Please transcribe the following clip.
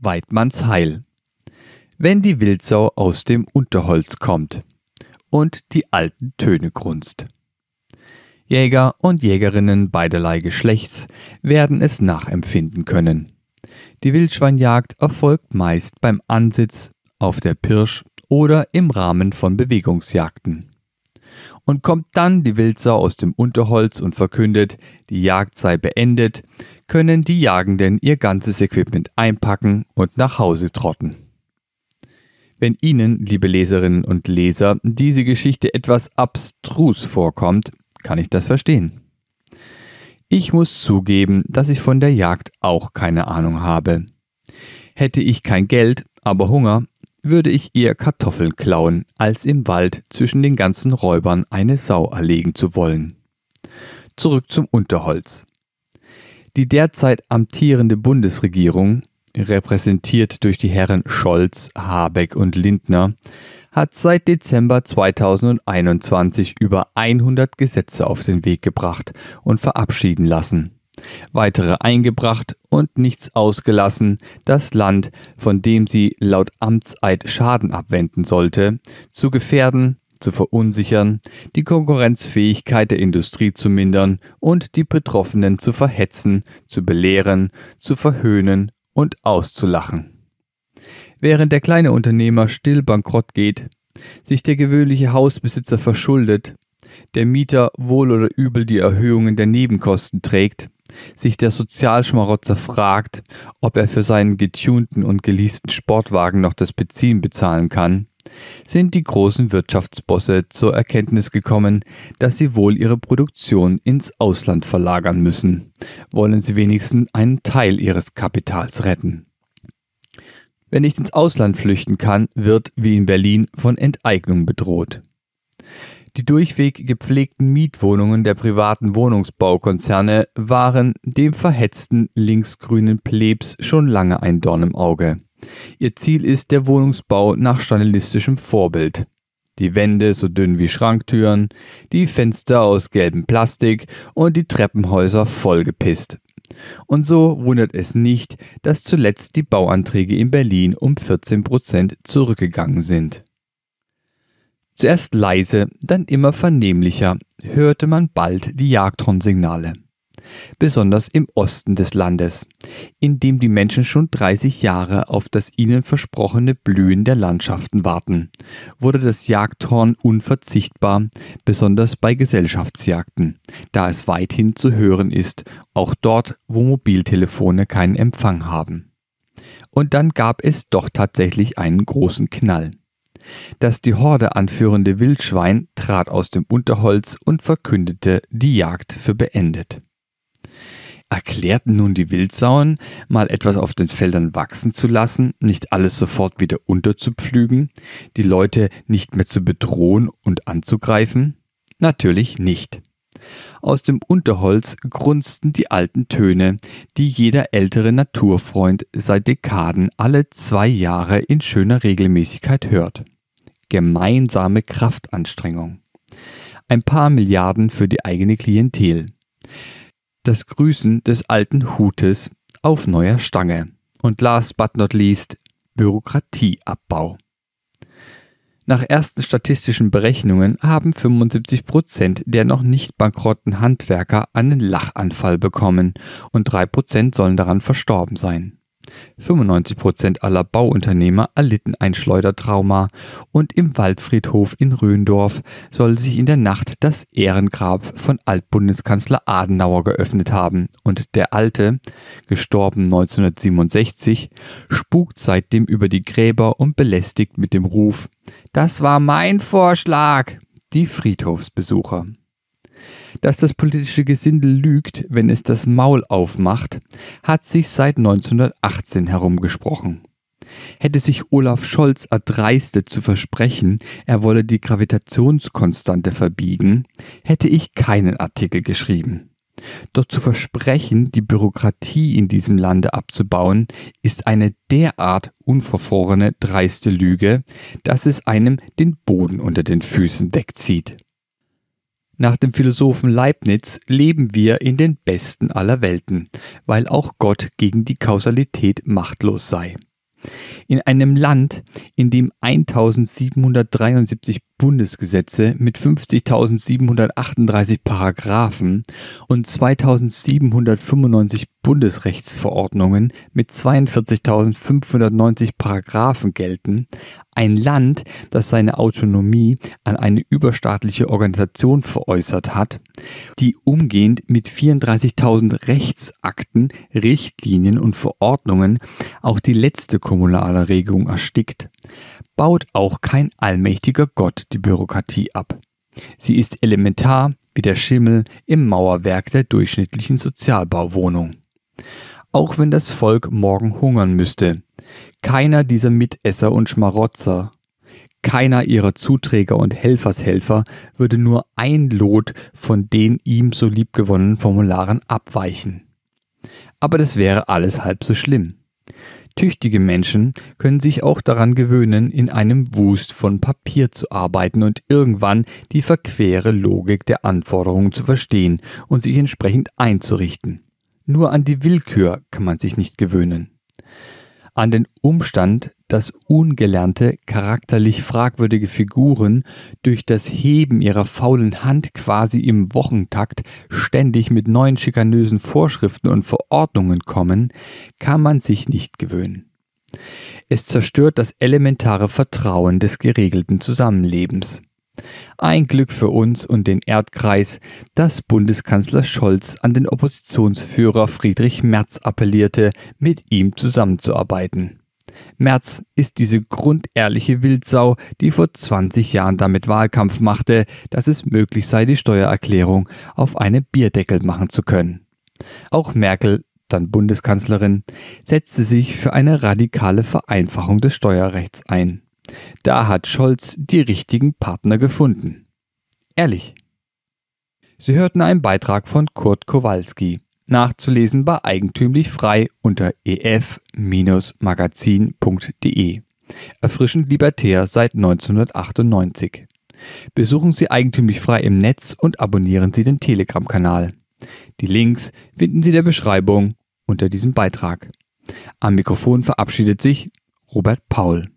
Weidmanns Heil. Wenn die Wildsau aus dem Unterholz kommt und die alten Töne grunzt. Jäger und Jägerinnen beiderlei Geschlechts werden es nachempfinden können. Die Wildschweinjagd erfolgt meist beim Ansitz, auf der Pirsch oder im Rahmen von Bewegungsjagden. Und kommt dann die Wildsau aus dem Unterholz und verkündet, die Jagd sei beendet, können die Jagenden ihr ganzes Equipment einpacken und nach Hause trotten. Wenn Ihnen, liebe Leserinnen und Leser, diese Geschichte etwas abstrus vorkommt, kann ich das verstehen. Ich muss zugeben, dass ich von der Jagd auch keine Ahnung habe. Hätte ich kein Geld, aber Hunger, würde ich eher Kartoffeln klauen, als im Wald zwischen den ganzen Räubern eine Sau erlegen zu wollen. Zurück zum Unterholz. Die derzeit amtierende Bundesregierung, repräsentiert durch die Herren Scholz, Habeck und Lindner, hat seit Dezember 2021 über 100 Gesetze auf den Weg gebracht und verabschieden lassen. Weitere eingebracht und nichts ausgelassen, das Land, von dem sie laut Amtseid Schaden abwenden sollte, zu gefährden, zu verunsichern, die Konkurrenzfähigkeit der Industrie zu mindern und die Betroffenen zu verhetzen, zu belehren, zu verhöhnen und auszulachen. Während der kleine Unternehmer still bankrott geht, sich der gewöhnliche Hausbesitzer verschuldet, der Mieter wohl oder übel die Erhöhungen der Nebenkosten trägt, sich der Sozialschmarotzer fragt, ob er für seinen getunten und geleasten Sportwagen noch das Benzin bezahlen kann, sind die großen Wirtschaftsbosse zur Erkenntnis gekommen, dass sie wohl ihre Produktion ins Ausland verlagern müssen, wollen sie wenigstens einen Teil ihres Kapitals retten. Wer nicht ins Ausland flüchten kann, wird, wie in Berlin, von Enteignung bedroht. Die durchweg gepflegten Mietwohnungen der privaten Wohnungsbaukonzerne waren dem verhetzten linksgrünen Plebs schon lange ein Dorn im Auge. Ihr Ziel ist der Wohnungsbau nach stalinistischem Vorbild. Die Wände so dünn wie Schranktüren, die Fenster aus gelbem Plastik und die Treppenhäuser vollgepisst. Und so wundert es nicht, dass zuletzt die Bauanträge in Berlin um 14 Prozent zurückgegangen sind. Zuerst leise, dann immer vernehmlicher hörte man bald die Jagdhornsignale besonders im Osten des Landes, in dem die Menschen schon 30 Jahre auf das ihnen versprochene Blühen der Landschaften warten, wurde das Jagdhorn unverzichtbar, besonders bei Gesellschaftsjagden, da es weithin zu hören ist, auch dort, wo Mobiltelefone keinen Empfang haben. Und dann gab es doch tatsächlich einen großen Knall. Das die Horde anführende Wildschwein trat aus dem Unterholz und verkündete die Jagd für beendet. Erklärten nun die Wildsauen, mal etwas auf den Feldern wachsen zu lassen, nicht alles sofort wieder unterzupflügen, die Leute nicht mehr zu bedrohen und anzugreifen? Natürlich nicht. Aus dem Unterholz grunzten die alten Töne, die jeder ältere Naturfreund seit Dekaden alle zwei Jahre in schöner Regelmäßigkeit hört. Gemeinsame Kraftanstrengung. Ein paar Milliarden für die eigene Klientel das Grüßen des alten Hutes auf neuer Stange. Und last but not least Bürokratieabbau. Nach ersten statistischen Berechnungen haben 75 Prozent der noch nicht bankrotten Handwerker einen Lachanfall bekommen und drei Prozent sollen daran verstorben sein. 95% aller Bauunternehmer erlitten ein Schleudertrauma und im Waldfriedhof in Rhöndorf soll sich in der Nacht das Ehrengrab von Altbundeskanzler Adenauer geöffnet haben und der Alte, gestorben 1967, spukt seitdem über die Gräber und belästigt mit dem Ruf, das war mein Vorschlag, die Friedhofsbesucher. Dass das politische Gesindel lügt, wenn es das Maul aufmacht, hat sich seit 1918 herumgesprochen. Hätte sich Olaf Scholz erdreistet zu versprechen, er wolle die Gravitationskonstante verbiegen, hätte ich keinen Artikel geschrieben. Doch zu versprechen, die Bürokratie in diesem Lande abzubauen, ist eine derart unverfrorene, dreiste Lüge, dass es einem den Boden unter den Füßen wegzieht. Nach dem Philosophen Leibniz leben wir in den besten aller Welten, weil auch Gott gegen die Kausalität machtlos sei. In einem Land, in dem 1773 Bundesgesetze mit 50.738 Paragraphen und 2.795 Bundesrechtsverordnungen mit 42.590 Paragraphen gelten, ein Land, das seine Autonomie an eine überstaatliche Organisation veräußert hat, die umgehend mit 34.000 Rechtsakten, Richtlinien und Verordnungen auch die letzte kommunale Regelung erstickt, baut auch kein allmächtiger Gott die Bürokratie ab. Sie ist elementar wie der Schimmel im Mauerwerk der durchschnittlichen Sozialbauwohnung. Auch wenn das Volk morgen hungern müsste, keiner dieser Mitesser und Schmarotzer, keiner ihrer Zuträger und Helfershelfer würde nur ein Lot von den ihm so liebgewonnenen Formularen abweichen. Aber das wäre alles halb so schlimm. Tüchtige Menschen können sich auch daran gewöhnen, in einem Wust von Papier zu arbeiten und irgendwann die verquere Logik der Anforderungen zu verstehen und sich entsprechend einzurichten. Nur an die Willkür kann man sich nicht gewöhnen. An den Umstand, dass ungelernte, charakterlich fragwürdige Figuren durch das Heben ihrer faulen Hand quasi im Wochentakt ständig mit neuen schikanösen Vorschriften und Verordnungen kommen, kann man sich nicht gewöhnen. Es zerstört das elementare Vertrauen des geregelten Zusammenlebens. Ein Glück für uns und den Erdkreis, dass Bundeskanzler Scholz an den Oppositionsführer Friedrich Merz appellierte, mit ihm zusammenzuarbeiten. Merz ist diese grundehrliche Wildsau, die vor 20 Jahren damit Wahlkampf machte, dass es möglich sei, die Steuererklärung auf einem Bierdeckel machen zu können. Auch Merkel, dann Bundeskanzlerin, setzte sich für eine radikale Vereinfachung des Steuerrechts ein. Da hat Scholz die richtigen Partner gefunden. Ehrlich. Sie hörten einen Beitrag von Kurt Kowalski nachzulesen bei Eigentümlich Frei unter ef-magazin.de. Erfrischend libertär seit 1998. Besuchen Sie Eigentümlich Frei im Netz und abonnieren Sie den Telegram-Kanal. Die Links finden Sie in der Beschreibung unter diesem Beitrag. Am Mikrofon verabschiedet sich Robert Paul.